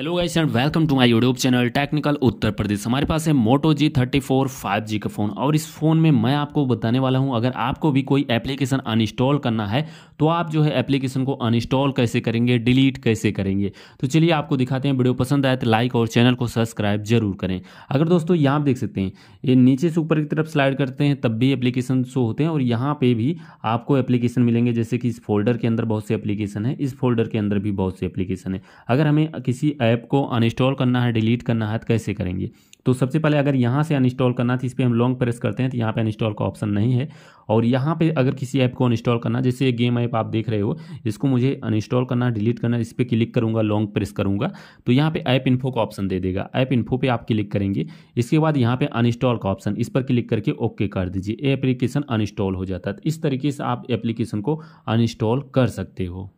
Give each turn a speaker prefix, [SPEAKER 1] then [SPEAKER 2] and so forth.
[SPEAKER 1] hello guys and welcome to my YouTube channel technical Uttar Pradesh हमारे पास है Moto G thirty four five G का phone और इस फ़ोन में मैं आपको बताने वाला हूं अगर आपको भी कोई एप्लीकेशन अनइंस्टॉल करना है तो आप जो है एप्लीकेशन को अनइंस्टॉल कैसे करेंगे डिलीट कैसे करेंगे तो चलिए आपको दिखाते हैं वीडियो पसंद आए तो लाइक और चैनल को सब्सक्राइब जरूर करें अगर दोस्तों यहाँ आप देख सकते हैं ये नीचे से ऊपर की तरफ स्लाइड करते हैं तब भी एप्लीकेशन शो होते हैं और यहाँ पर भी आपको एप्लीकेशन मिलेंगे जैसे कि इस फोल्डर के अंदर बहुत से एप्लीकेशन है इस फोल्डर के अंदर भी बहुत से एप्लीकेशन है अगर हमें किसी ऐप को अनइंस्टॉल करना है डिलीट करना है तो कैसे करेंगे तो सबसे पहले अगर यहाँ से अनइंस्टॉल करना है तो इस पर हम लॉन्ग प्रेस करते हैं तो यहाँ पे अनइंस्टॉल का ऑप्शन नहीं है और यहाँ पे अगर किसी ऐप को अनइंस्टॉल करना जैसे ये गेम ऐप आप देख रहे हो इसको मुझे अनइंस्टॉल करना डिलीट करना इस पर क्लिक करूँगा लॉन्ग प्रेस करूँगा तो यहाँ पे ऐप इन्फो का ऑप्शन दे देगा ऐप इन्फो पे आप क्लिक करेंगे इसके बाद यहाँ पे अनइंस्टॉल का ऑप्शन इस पर क्लिक करके ओके कर दीजिए एप्लीकेशन अनइंस्टॉल हो जाता है तो इस तरीके से आप एप्लीकेशन को अनइंस्टॉल कर सकते हो